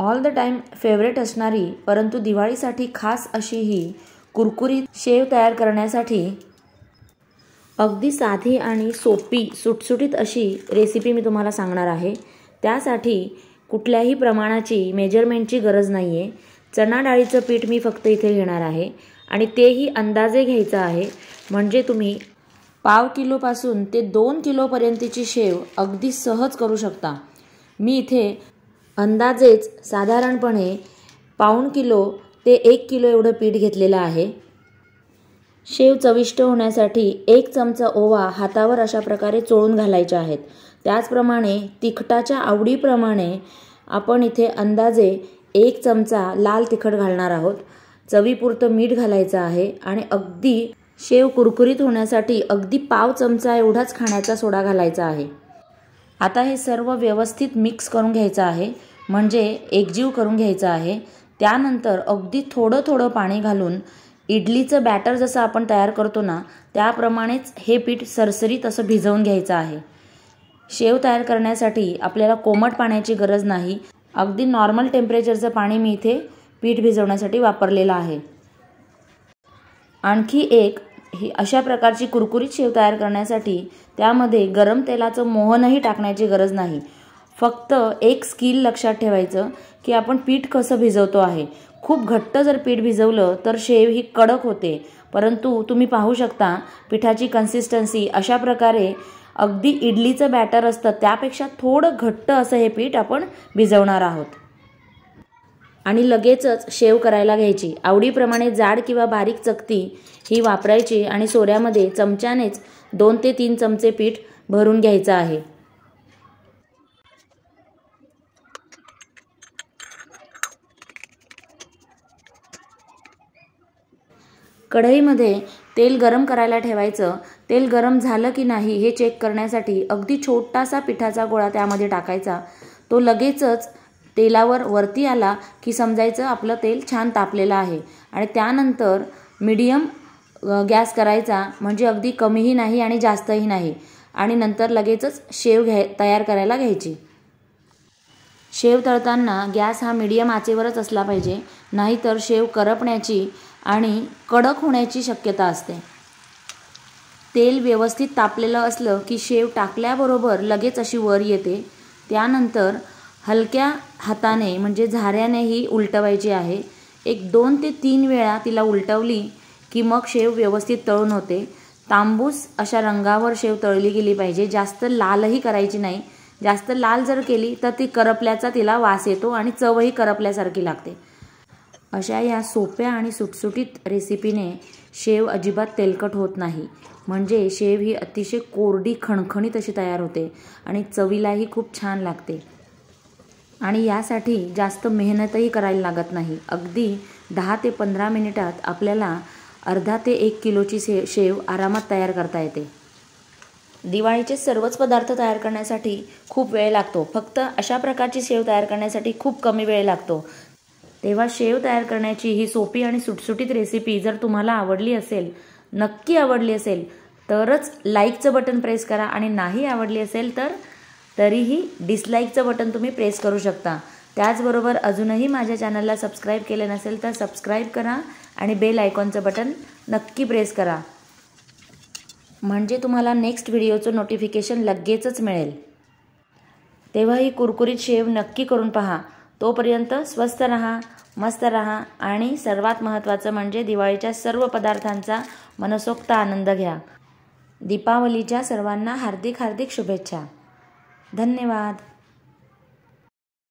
all the time favourite असणारी परंतु दिवाळीसाठी खास अशी ही कुरकुरीत शेव तयार करण्यासाठी अगदी साधी आणि सोपी सुटसुटीत अशी रेसिपी मी तुम्हाला सांगणार आहे त्यासाठी कुठल्याही प्रमाणाची मेजरमेंटची गरज नाही आहे चणा डाळीचं पीठ मी फक्त इथे घेणार आहे आणि तेही अंदाजे घ्यायचं आहे म्हणजे तुम्ही पाव किलोपासून ते दोन किलोपर्यंतची शेव अगदी सहज करू शकता मी इथे अंदाजेच साधारणपणे पाऊण किलो ते एक किलो एवढं पीठ घेतलेलं आहे शेव चविष्ट होण्यासाठी एक चमचा ओवा हातावर अशा प्रकारे चोळून घालायच्या आहेत त्याचप्रमाणे तिखटाच्या आवडीप्रमाणे आपण इथे अंदाजे एक चमचा लाल तिखट घालणार आहोत चवीपुरतं मीठ घालायचं आहे आणि अगदी शेव कुरकुरीत होण्यासाठी अगदी पाव चमचा एवढाच खाण्याचा सोडा घालायचा आहे आता हे सर्व व्यवस्थित मिक्स करून घ्यायचं आहे म्हणजे एकजीव करून घ्यायचं आहे त्यानंतर अगदी थोडं थोडं पाणी घालून इडलीचं बॅटर जसं आपण तयार करतो ना त्याप्रमाणेच हे पीठ सरसरीत असं भिजवून घ्यायचं आहे शेव तयार करण्यासाठी आपल्याला कोमट पाण्याची गरज नाही अगदी नॉर्मल टेम्परेचरचं पाणी मी इथे पीठ भिजवण्यासाठी वापरलेलं आहे आणखी एक ही अशा प्रकारची कुरकुरीत शेव तयार करण्यासाठी त्यामध्ये गरम तेलाचं मोहनही टाकण्याची गरज नाही फक्त एक स्किल लक्षात ठेवायचं की आपण पीठ कसं भिजवतो आहे खूप घट्ट जर पीठ भिजवलं तर शेव ही कडक होते परंतु तुम्ही पाहू शकता पिठाची कन्सिस्टन्सी अशा प्रकारे अगदी इडलीचं बॅटर असतं त्यापेक्षा थोडं घट्ट असं हे पीठ आपण भिजवणार आहोत आणि लगेचच शेव करायला घ्यायची आवडीप्रमाणे जाड किंवा बारीक चकती ही वापरायची आणि सोऱ्यामध्ये चमच्यानेच दोन ते तीन चमचे पीठ भरून घ्यायचं आहे कढईमध्ये तेल गरम करायला ठेवायचं तेल गरम झालं की नाही हे चेक करण्यासाठी अगदी छोटासा पिठाचा गोळा त्यामध्ये टाकायचा तो लगेचच तेलावर वरती आला की समजायचं आपलं तेल छान तापलेलं आहे आणि त्यानंतर मिडियम गॅस करायचा म्हणजे अगदी कमीही नाही आणि जास्तही नाही आणि नंतर लगेचच शेव घ्याय तयार करायला घ्यायची शेव तळताना गॅस हा मीडियम आचेवरच असला पाहिजे नाहीतर शेव करपण्याची आणि कडक होण्याची शक्यता असते तेल व्यवस्थित तापलेलं असलं की शेव टाकल्याबरोबर लगेच अशी वर येते त्यानंतर हलक्या हाताने म्हणजे झाऱ्याने ही उलटवायची आहे एक दोन ते तीन वेळा तिला उलटवली की मग शेव व्यवस्थित तळून होते तांबूस अशा रंगावर शेव तळली गेली पाहिजे जास्त लालही करायची नाही जास्त लाल जर केली तर ती करपल्याचा तिला वास येतो आणि चवही करपल्यासारखी लागते अशा या सोप्या आणि सुटसुटीत रेसिपीने शेव अजिबात तेलकट होत नाही म्हणजे शेव ही अतिशय कोरडी खणखणीत अशी तयार होते आणि चवीलाही खूप छान लागते आणि यासाठी जास्त मेहनतही करायला लागत नाही अगदी दहा ते पंधरा मिनिटात आपल्याला अर्धा ते एक किलोची से शेव आरामात तयार करता येते दिवाळीचे सर्वच पदार्थ तयार करण्यासाठी खूप वेळ लागतो फक्त अशा प्रकारची शेव तयार करण्यासाठी खूप कमी वेळ लागतो तेव्हा शेव तयार करण्याची ही सोपी आणि सुटसुटीत रेसिपी जर तुम्हाला आवडली असेल नक्की आवडली असेल तरच लाईकचं बटन प्रेस करा आणि नाही आवडली असेल तर तरीही डिसलाईकचं बटन तुम्ही प्रेस करू शकता त्याचबरोबर अजूनही माझ्या चॅनलला सबस्क्राईब केलं नसेल तर सबस्क्राईब करा आणि बेल आयकॉनचं बटन नक्की प्रेस करा म्हणजे तुम्हाला नेक्स्ट व्हिडिओचं नोटिफिकेशन लगेचच मिळेल तेव्हाही ही कुरकुरीत शेव नक्की करून पहा तोपर्यंत स्वस्त रहा मस्त रहा आणि सर्वात महत्त्वाचं म्हणजे दिवाळीच्या सर्व पदार्थांचा मनसोक्त आनंद घ्या दीपावलीच्या सर्वांना हार्दिक हार्दिक शुभेच्छा धन्यवाद